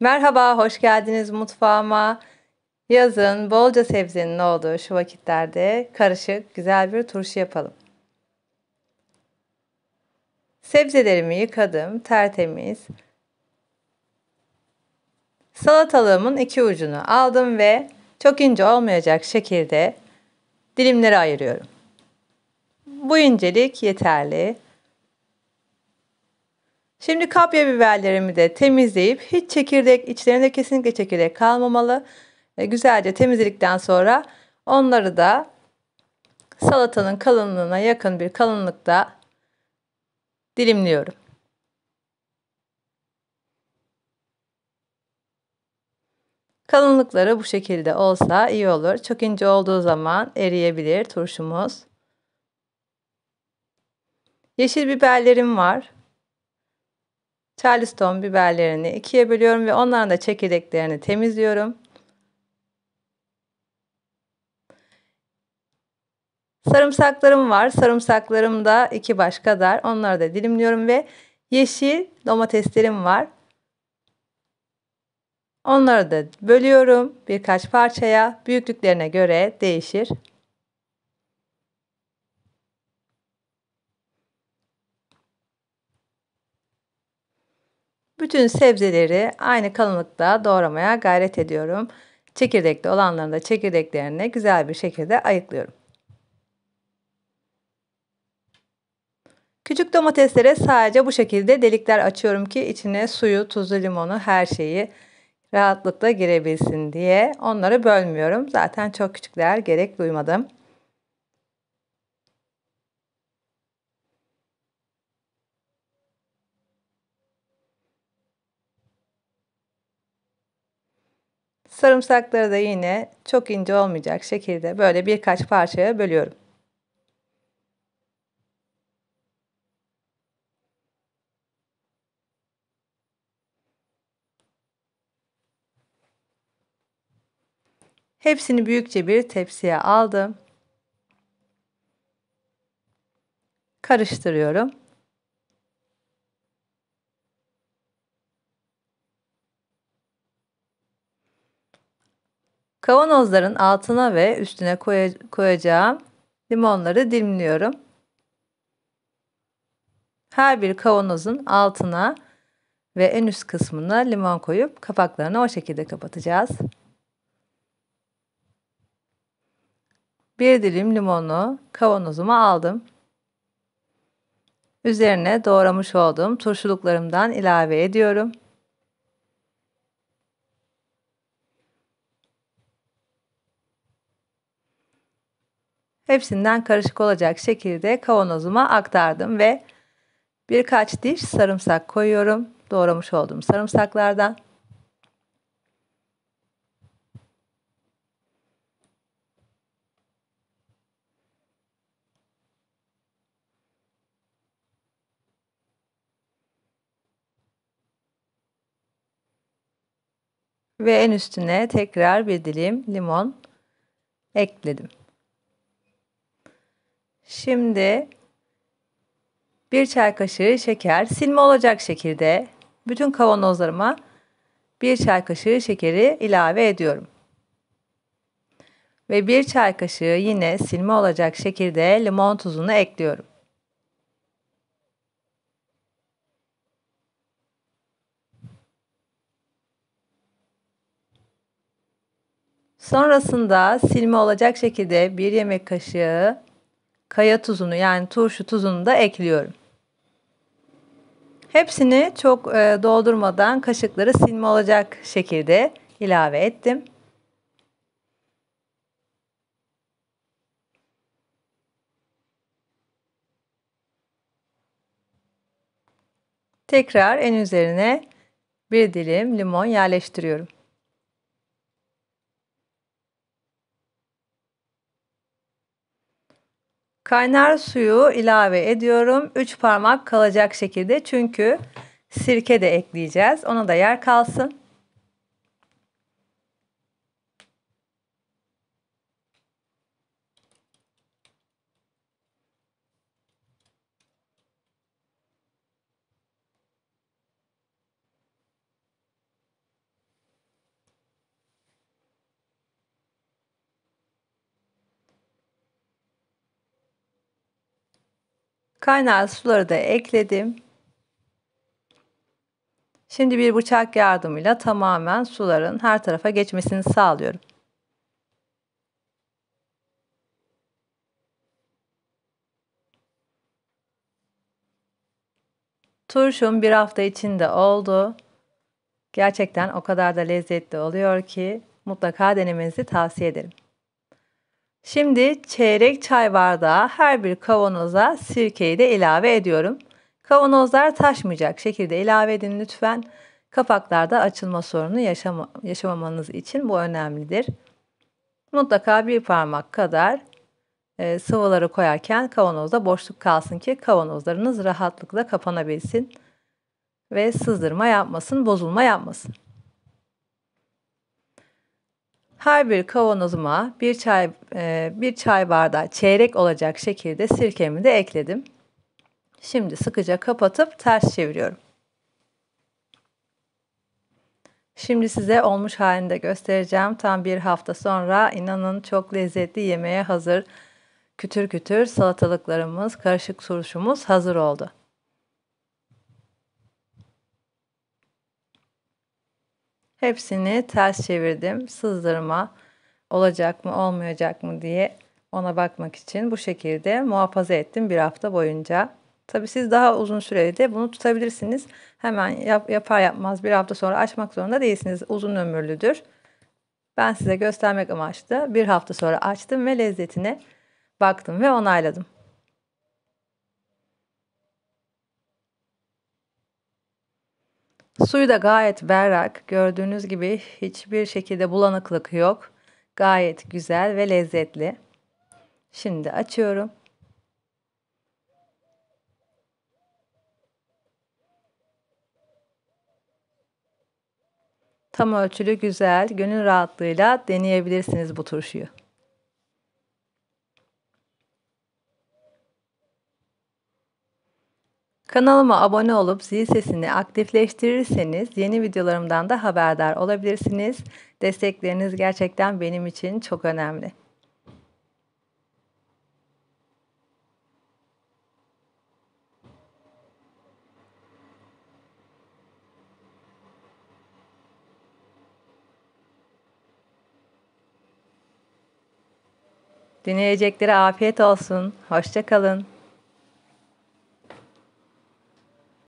Merhaba, hoş geldiniz mutfağıma. Yazın bolca sebzenin olduğu şu vakitlerde karışık güzel bir turşu yapalım. Sebzelerimi yıkadım, tertemiz. Salatalığımın iki ucunu aldım ve çok ince olmayacak şekilde dilimlere ayırıyorum. Bu incelik yeterli. Şimdi kapya biberlerimi de temizleyip hiç çekirdek içlerinde kesinlikle çekirdek kalmamalı. E, güzelce temizledikten sonra onları da salatanın kalınlığına yakın bir kalınlıkta dilimliyorum. Kalınlıkları bu şekilde olsa iyi olur. Çok ince olduğu zaman eriyebilir turşumuz. Yeşil biberlerim var. Charleston biberlerini ikiye bölüyorum ve onların da çekirdeklerini temizliyorum. Sarımsaklarım var. Sarımsaklarım da iki baş kadar. Onları da dilimliyorum ve yeşil domateslerim var. Onları da bölüyorum birkaç parçaya. Büyüklüklerine göre değişir. Bütün sebzeleri aynı kalınlıkta doğramaya gayret ediyorum. Çekirdekli olanların da çekirdeklerini güzel bir şekilde ayıklıyorum. Küçük domateslere sadece bu şekilde delikler açıyorum ki içine suyu, tuzu, limonu her şeyi rahatlıkla girebilsin diye. Onları bölmüyorum. Zaten çok küçükler gerek duymadım. Sarımsakları da yine çok ince olmayacak şekilde böyle birkaç parçaya bölüyorum. Hepsini büyükçe bir tepsiye aldım. Karıştırıyorum. Kavanozların altına ve üstüne koyacağım limonları dilimliyorum. Her bir kavanozun altına ve en üst kısmına limon koyup kapaklarını o şekilde kapatacağız. Bir dilim limonu kavanozuma aldım. Üzerine doğramış olduğum turşuluklarımdan ilave ediyorum. Hepsinden karışık olacak şekilde kavanozuma aktardım ve birkaç diş sarımsak koyuyorum. Doğramış olduğum sarımsaklardan. ve en üstüne tekrar bir dilim limon ekledim. Şimdi bir çay kaşığı şeker silme olacak şekilde bütün kavanozlarıma bir çay kaşığı şekeri ilave ediyorum. Ve bir çay kaşığı yine silme olacak şekilde limon tuzunu ekliyorum. Sonrasında silme olacak şekilde bir yemek kaşığı kaya tuzunu yani turşu tuzunu da ekliyorum. Hepsini çok e, doldurmadan kaşıkları silme olacak şekilde ilave ettim. Tekrar en üzerine bir dilim limon yerleştiriyorum. Kaynar suyu ilave ediyorum. 3 parmak kalacak şekilde çünkü sirke de ekleyeceğiz. Ona da yer kalsın. Kaynar suları da ekledim. Şimdi bir bıçak yardımıyla tamamen suların her tarafa geçmesini sağlıyorum. Turşum bir hafta içinde oldu. Gerçekten o kadar da lezzetli oluyor ki mutlaka denemenizi tavsiye ederim. Şimdi çeyrek çay bardağı her bir kavanoza sirkeyi de ilave ediyorum. Kavanozlar taşmayacak şekilde ilave edin lütfen. Kapaklarda açılma sorunu yaşama, yaşamamanız için bu önemlidir. Mutlaka bir parmak kadar e, sıvıları koyarken kavanozda boşluk kalsın ki kavanozlarınız rahatlıkla kapanabilsin ve sızdırma yapmasın, bozulma yapmasın. Her bir kavanozuma bir çay e, bir çay bardağı çeyrek olacak şekilde sirkemi de ekledim. Şimdi sıkıca kapatıp ters çeviriyorum. Şimdi size olmuş halini de göstereceğim. Tam bir hafta sonra inanın çok lezzetli yemeğe hazır. Kütür kütür salatalıklarımız, karışık turşumuz hazır oldu. Hepsini ters çevirdim. Sızdırma olacak mı olmayacak mı diye ona bakmak için bu şekilde muhafaza ettim bir hafta boyunca. Tabii siz daha uzun süreli de bunu tutabilirsiniz. Hemen yap, yapar yapmaz bir hafta sonra açmak zorunda değilsiniz. Uzun ömürlüdür. Ben size göstermek amaçlı bir hafta sonra açtım ve lezzetine baktım ve onayladım. Suyu da gayet berrak. Gördüğünüz gibi hiçbir şekilde bulanıklık yok. Gayet güzel ve lezzetli. Şimdi açıyorum. Tam ölçülü güzel, gönül rahatlığıyla deneyebilirsiniz bu turşuyu. Kanalıma abone olup zil sesini aktifleştirirseniz yeni videolarımdan da haberdar olabilirsiniz. Destekleriniz gerçekten benim için çok önemli. Dinleyeceklere afiyet olsun. Hoşça kalın.